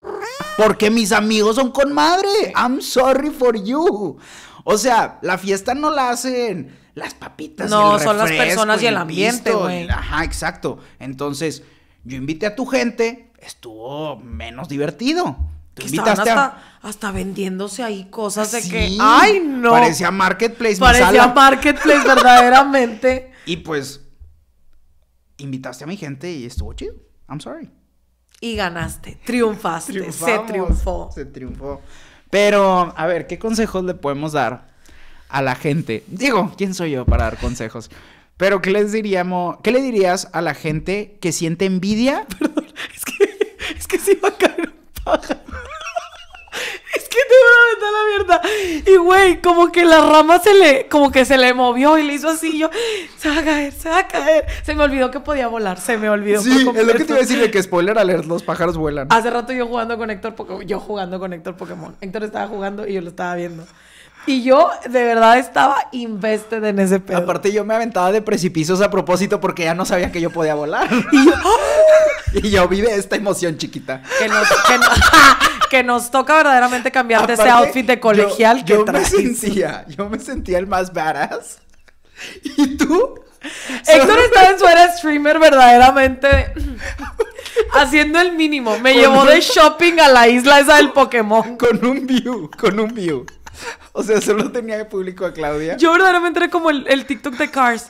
porque mis amigos son con madre. I'm sorry for you. O sea, la fiesta no la hacen las papitas. No, y el son las personas y el, ambiente, güey. Ajá, exacto. Entonces, yo invité a tu gente, estuvo menos divertido. Tú invitaste
hasta, vendiéndose ahí cosas de que. ¡Ay, no! Parecía marketplace. Parecía marketplace, verdaderamente.
Y pues, invitaste a mi gente y estuvo chido. I'm sorry y ganaste, triunfaste, se triunfó. Se triunfó. Pero, a ver, ¿qué consejos le podemos dar a la gente? Digo, ¿quién soy yo para dar consejos? Pero, ¿qué les diríamos, qué le dirías a la gente que siente envidia? Perdón, es que, es que se a güey, como que la rama se le, como
que se le movió y le hizo así. Yo, se va a caer, se va a caer. Se me olvidó que podía volar, se me olvidó.
Sí, es lo que te iba a decir que spoiler alert, los pájaros vuelan. Hace
rato yo jugando con Héctor, yo jugando con Héctor Pokémon. Héctor estaba jugando y yo lo estaba viendo.
Y yo de verdad estaba invested en ese pedo. Aparte yo me aventaba de precipicios a propósito porque ya no sabía que yo podía volar. Y yo, vive esta emoción chiquita.
Que nos, toca verdaderamente cambiar de ese outfit de colegial que yo
yo me sentía el más badass. ¿Y
tú? Héctor estaba en su era streamer verdaderamente haciendo el mínimo. Me llevó de
shopping a la isla esa del Pokémon. Con un view, con un view. O sea, solo tenía de público a Claudia. Yo verdaderamente era como el, TikTok de Cars.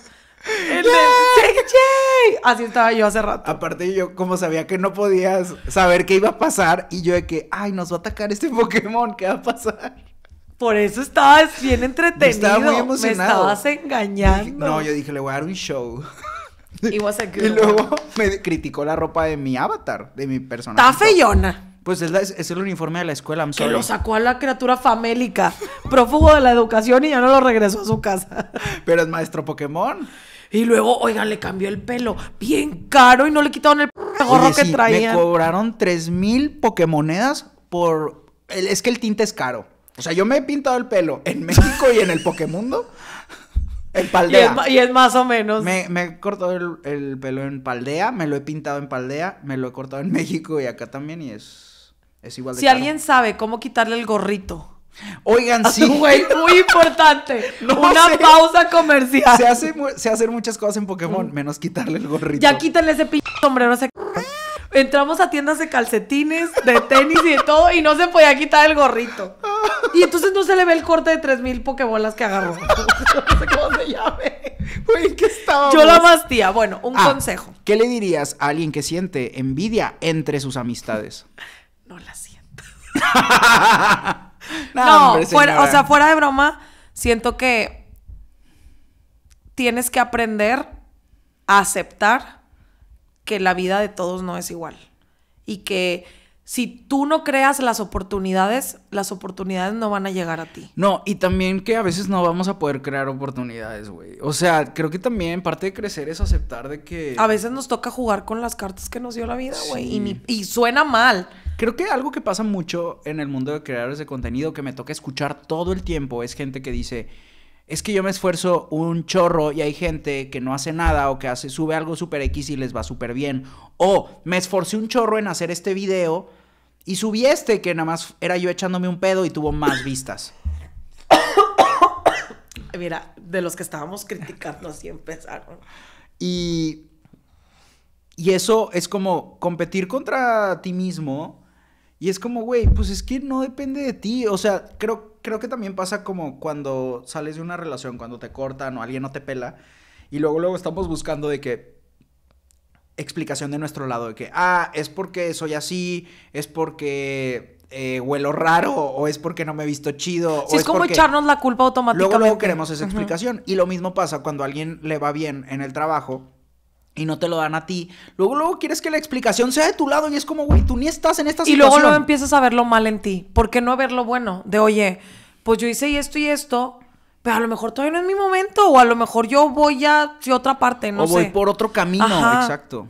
Así estaba yo hace rato. Aparte, yo como sabía que no podías saber qué iba a pasar, y yo de que, ay, nos va a atacar este Pokémon, ¿qué va a pasar?
Por eso estabas bien entretenido. estaba muy Me estabas engañando. no, yo dije,
le voy a dar un show. y luego me criticó la ropa de mi avatar, de mi personaje. Está
feyona.
Pues es, es, el uniforme de la escuela, I'm Que lo sacó
a la criatura famélica, prófugo de la educación y ya no lo regresó a su casa.
Pero es maestro Pokémon. Y luego, oigan, le cambió el pelo. Bien caro y no le quitaron el gorro que sí, traía. Me cobraron 3000 Pokémonedas por. Es que el tinte es caro. O sea, yo me he pintado el pelo en México y en el Pokémundo. El Paldea. Y es, más o menos. Me, me he cortado el pelo en Paldea, me lo he pintado en Paldea, me lo he cortado en México y acá también y es si alguien
sabe cómo quitarle el gorrito.
Oigan, sí. Güey,
muy importante. Una pausa comercial.
Se, hacen muchas cosas en Pokémon, mm. menos quitarle el gorrito. Ya
quítale ese p sombrero Entramos a tiendas de calcetines, de tenis y de todo, y no se podía quitar el gorrito. Y entonces no se le ve el corte de 3000 Pokébolas que agarró. no sé cómo se llame. ¿qué estaba. Yo la bastía. Bueno, un ah, consejo.
¿Qué le dirías a alguien que siente envidia entre sus amistades?
no la siento.
no, o sea,
fuera de broma, siento que tienes que aprender a aceptar que la vida de todos no es igual y que si tú no creas las oportunidades, las oportunidades no van a llegar a ti.
No, y también que a veces no vamos a poder crear oportunidades, güey. O sea, creo que también parte de crecer es aceptar de que... A veces nos toca jugar
con las cartas que nos dio la vida, güey.
y, suena mal, Creo que algo que pasa mucho en el mundo de creadores de contenido que me toca escuchar todo el tiempo es gente que dice, es que yo me esfuerzo un chorro y hay gente que no hace nada o que hace, sube algo super X y les va súper bien. O me esforcé un chorro en hacer este video y subí este que nada más era yo echándome un pedo y tuvo más vistas.
Mira, de los que estábamos criticando así empezaron.
Y, y eso es como competir contra ti mismo y es como, güey, pues es que no depende de ti. O sea, creo, creo que también pasa como cuando sales de una relación, cuando te cortan o alguien no te pela. Y luego, luego estamos buscando de que explicación de nuestro lado, de que, ah, es porque soy así, es porque eh, huelo raro, o es porque no me he visto chido. es, como echarnos
la culpa automáticamente. Luego, luego queremos esa explicación.
Y lo mismo pasa cuando a alguien le va bien en el trabajo y no te lo dan a ti. Luego, luego quieres que la explicación sea de tu lado y es como, güey, tú ni estás en esta situación. Y luego luego
empiezas a ver lo mal en ti. ¿Por qué no ver lo bueno? De, oye, pues yo hice esto y esto, pero a lo mejor todavía no es mi momento. O a lo mejor yo voy a otra parte, no sé. O voy por
otro camino, exacto.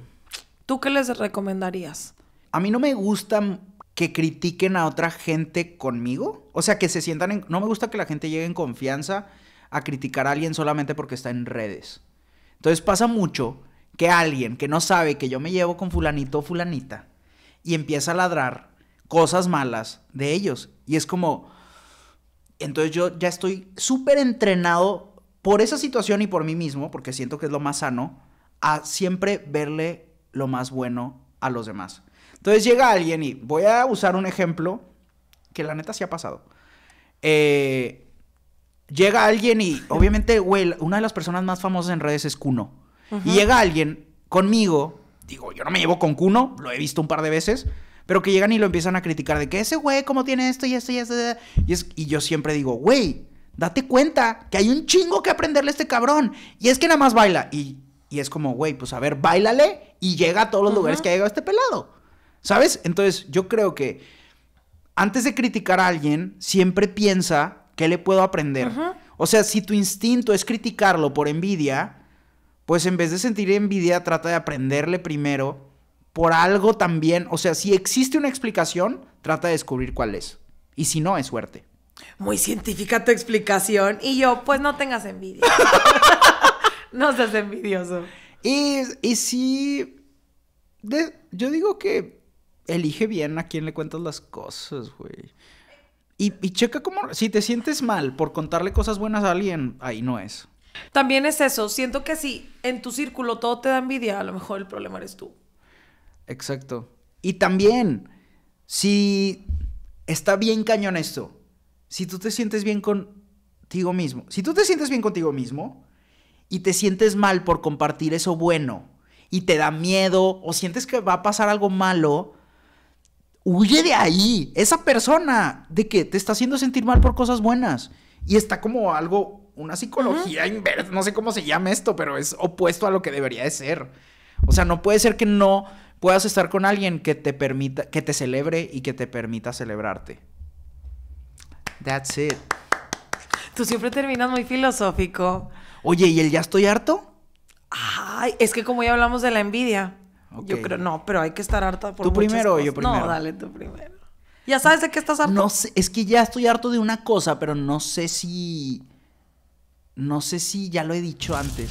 ¿Tú qué les recomendarías?
A mí no me gusta que critiquen a otra gente conmigo. O sea, que se sientan en... No me gusta que la gente llegue en confianza a criticar a alguien solamente porque está en redes. Entonces pasa mucho que alguien que no sabe que yo me llevo con fulanito o fulanita y empieza a ladrar cosas malas de ellos. Y es como, entonces yo ya estoy súper entrenado por esa situación y por mí mismo, porque siento que es lo más sano, a siempre verle lo más bueno a los demás. Entonces llega alguien y voy a usar un ejemplo que la neta sí ha pasado. Eh, llega alguien y obviamente, güey, una de las personas más famosas en redes es Cuno. Y llega alguien conmigo, digo, yo no me llevo con Cuno, lo he visto un par de veces, pero que llegan y lo empiezan a criticar de que ese güey, ¿cómo tiene esto y esto y esto? Y, es, y yo siempre digo, güey, date cuenta que hay un chingo que aprenderle a este cabrón. Y es que nada más baila. Y, y es como, güey, pues a ver, bailale y llega a todos los lugares que ha llegado este pelado. ¿Sabes? Entonces, yo creo que antes de criticar a alguien, siempre piensa qué le puedo aprender. O sea, si tu instinto es criticarlo por envidia, pues en vez de sentir envidia, trata de aprenderle primero por algo también. O sea, si existe una explicación, trata de descubrir cuál es. Y si no, es suerte. Muy científica tu explicación.
Y yo, pues no tengas envidia. no seas envidioso.
Y, y si... yo digo que elige bien a quién le cuentas las cosas, güey. Y, y checa cómo... Si te sientes mal por contarle cosas buenas a alguien, ahí no es.
También es eso, siento que si en tu círculo todo te da envidia, a lo mejor el problema eres tú.
Exacto. Y también, si está bien cañón esto, si tú te sientes bien contigo mismo, si tú te sientes bien contigo mismo y te sientes mal por compartir eso bueno y te da miedo o sientes que va a pasar algo malo, huye de ahí. Esa persona de que te está haciendo sentir mal por cosas buenas y está como algo una psicología inversa, no sé cómo se llama esto, pero es opuesto a lo que debería de ser. O sea, no puede ser que no puedas estar con alguien que te permita, que te celebre y que te permita celebrarte. That's it.
Tú siempre terminas muy filosófico. Oye, ¿y el ya estoy harto? Ay, es que como ya hablamos de la envidia, yo creo, no, pero hay que estar harta por ¿Tú primero yo primero? No, dale tú primero.
¿Ya sabes de qué estás harto? No sé, es que ya estoy harto de una cosa, pero no sé si no sé si ya lo he dicho antes.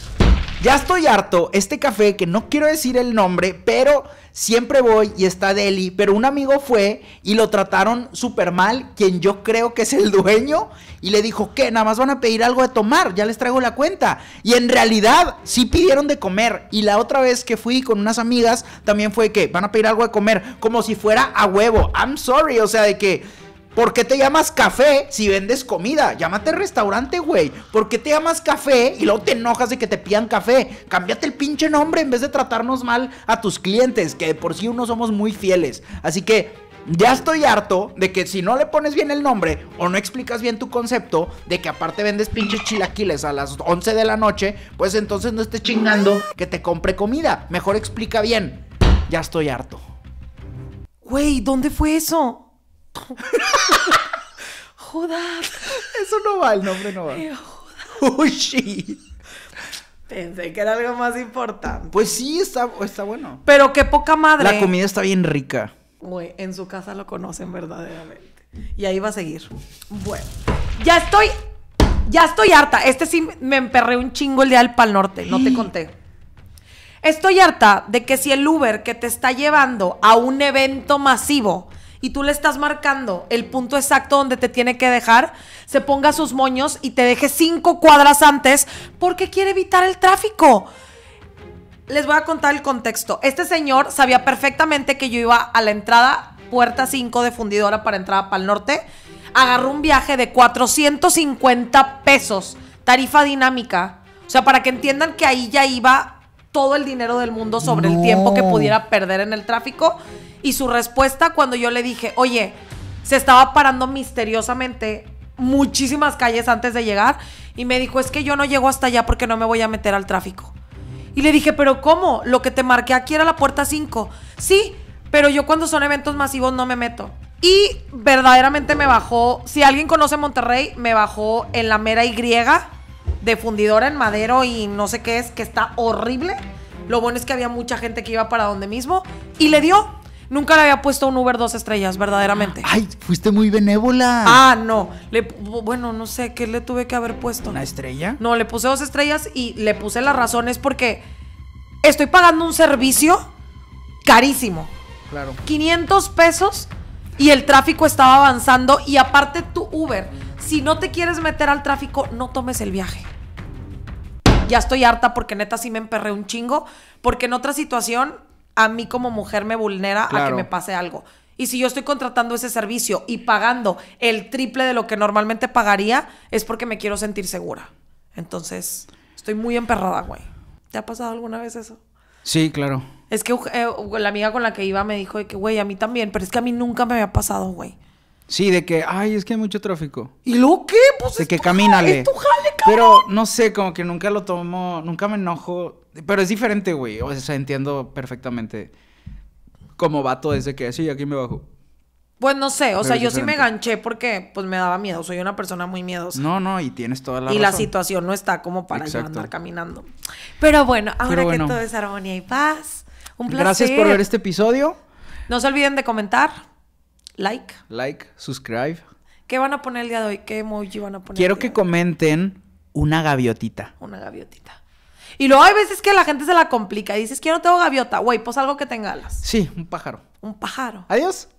Ya estoy harto. Este café, que no quiero decir el nombre, pero siempre voy y está Deli. Pero un amigo fue y lo trataron súper mal, quien yo creo que es el dueño, y le dijo ¿Qué? nada más van a pedir algo de tomar, ya les traigo la cuenta. Y en realidad sí pidieron de comer. Y la otra vez que fui con unas amigas, también fue que van a pedir algo de comer, como si fuera a huevo. I'm sorry, o sea, de que ¿Por qué te llamas café si vendes comida? Llámate restaurante, güey. ¿Por qué te llamas café y luego te enojas de que te pidan café? Cámbiate el pinche nombre en vez de tratarnos mal a tus clientes, que de por sí uno somos muy fieles. Así que ya estoy harto de que si no le pones bien el nombre o no explicas bien tu concepto, de que aparte vendes pinches chilaquiles a las 11 de la noche, pues entonces no estés chingando que te compre comida. Mejor explica bien. Ya estoy harto. Güey, ¿dónde fue eso? Judas. Eso no va, el nombre no va. Eh, Uy.
Pensé que era algo más importante.
Pues sí, está, está bueno. Pero
qué poca madre. La comida
está bien rica.
en su casa lo conocen verdaderamente. Y ahí va a seguir. Bueno, ya estoy. Ya estoy harta. Este sí me emperré un chingo el día del Pal Norte. No te conté. Estoy harta de que si el Uber que te está llevando a un evento masivo y tú le estás marcando el punto exacto donde te tiene que dejar, se ponga sus moños y te deje cinco cuadras antes porque quiere evitar el tráfico. Les voy a contar el contexto. Este señor sabía perfectamente que yo iba a la entrada, puerta 5 de fundidora para entrada para el norte. Agarró un viaje de 450 pesos, tarifa dinámica. O sea, para que entiendan que ahí ya iba todo el dinero del mundo sobre el tiempo que pudiera perder en el tráfico y su respuesta cuando yo le dije, oye, se estaba parando misteriosamente muchísimas calles antes de llegar y me dijo, es que yo no llego hasta allá porque no me voy a meter al tráfico. Y le dije, pero ¿cómo? Lo que te marqué aquí era la puerta 5. Sí, pero yo cuando son eventos masivos no me meto. Y verdaderamente me bajó, si alguien conoce Monterrey, me bajó en la mera Y de fundidora en madero y no sé qué es, que está horrible. Lo bueno es que había mucha gente que iba para donde mismo y le dio, Nunca le había puesto un Uber dos estrellas, verdaderamente. Ay,
fuiste muy benévola. Ah,
no. Le, bueno, no sé, ¿qué le tuve que haber puesto? ¿Una estrella? No, le puse dos estrellas y le puse las razones porque estoy pagando un servicio carísimo. Claro. 500 pesos y el tráfico estaba avanzando y aparte tu Uber, si no te quieres meter al tráfico, no tomes el viaje. Ya estoy harta porque neta sí me emperré un chingo, porque en otra situación a mí como mujer me vulnera a que me pase algo. Y si yo estoy contratando ese servicio y pagando el triple de lo que normalmente pagaría, es porque me quiero sentir segura. Entonces, estoy muy emperrada, güey. ¿Te ha pasado alguna vez eso? Sí, claro. Es que eh, la amiga con la que iba me dijo de que, güey, a mí también, pero es que a mí nunca me había pasado, güey.
Sí, de que, ay, es que hay mucho tráfico. ¿Y lo qué? Pues de es que camínale. Pero no sé, como que nunca lo tomo, nunca me enojo. Pero es diferente, güey. O sea, entiendo perfectamente cómo va todo desde que, sí, aquí me bajo.
Pues no sé, o sea, yo sí me ganché porque pues me daba miedo, soy una persona muy miedosa.
No, no, y tienes toda la Y la situación
no está como para yo andar caminando. Pero bueno, ahora que todo es armonía y paz, un placer. Gracias por ver este episodio. No se olviden de comentar. Like.
Like, subscribe.
¿Qué van a poner el día de hoy? ¿Qué emoji van a poner? Quiero
que comenten una gaviotita. Una gaviotita.
Y luego hay veces que la gente se la complica y dices, que no tengo gaviota. Güey, pues algo que tenga alas.
Sí, un pájaro.
Un pájaro. Adiós.